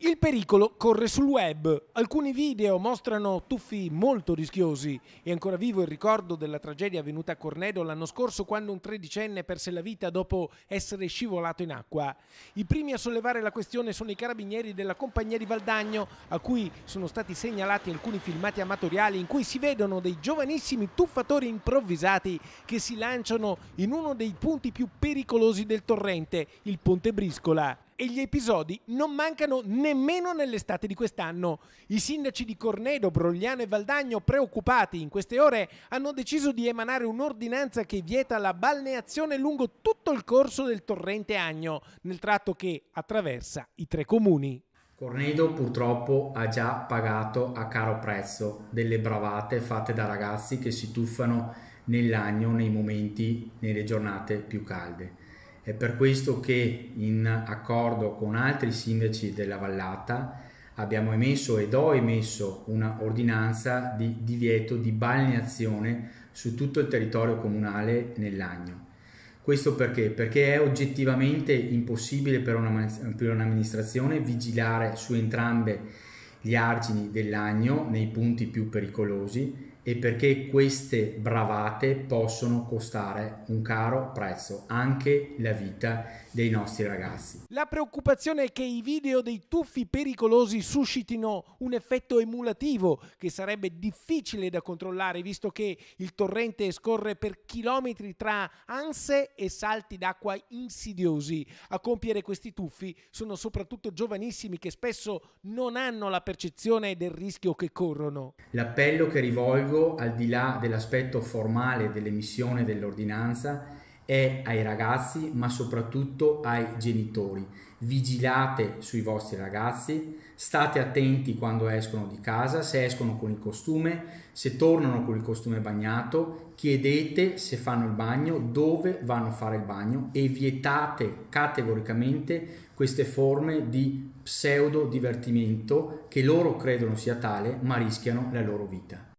Il pericolo corre sul web. Alcuni video mostrano tuffi molto rischiosi. È ancora vivo il ricordo della tragedia avvenuta a Cornedo l'anno scorso quando un tredicenne perse la vita dopo essere scivolato in acqua. I primi a sollevare la questione sono i carabinieri della compagnia di Valdagno, a cui sono stati segnalati alcuni filmati amatoriali in cui si vedono dei giovanissimi tuffatori improvvisati che si lanciano in uno dei punti più pericolosi del torrente, il Ponte Briscola e gli episodi non mancano nemmeno nell'estate di quest'anno. I sindaci di Cornedo, Brogliano e Valdagno, preoccupati in queste ore, hanno deciso di emanare un'ordinanza che vieta la balneazione lungo tutto il corso del torrente Agno, nel tratto che attraversa i tre comuni. Cornedo purtroppo ha già pagato a caro prezzo delle bravate fatte da ragazzi che si tuffano nell'agno nei momenti, nelle giornate più calde è per questo che, in accordo con altri sindaci della vallata, abbiamo emesso ed ho emesso una ordinanza di divieto di balneazione su tutto il territorio comunale nell'Agno. Questo perché? Perché è oggettivamente impossibile per, un'amministrazione vigilare su entrambe gli argini dell'agno nei punti più pericolosi e perché queste bravate possono costare un caro prezzo, anche la vita dei nostri ragazzi. La preoccupazione è che i video dei tuffi pericolosi suscitino un effetto emulativo che sarebbe difficile da controllare visto che il torrente scorre per chilometri tra anse e salti d'acqua insidiosi. A compiere questi tuffi sono soprattutto giovanissimi che spesso non hanno la percezione del rischio che corrono. L'appello che rivolgo largo, al di là dell'aspetto formale dell'emissione dell'ordinanza, è ai ragazzi, ma soprattutto ai genitori. Vigilate sui vostri ragazzi, state attenti quando escono di casa, se escono con il costume, se tornano con il costume bagnato, chiedete se fanno il bagno, dove vanno a fare il bagno e vietate categoricamente queste forme di pseudo divertimento che loro credono sia tale, ma rischiano la loro vita.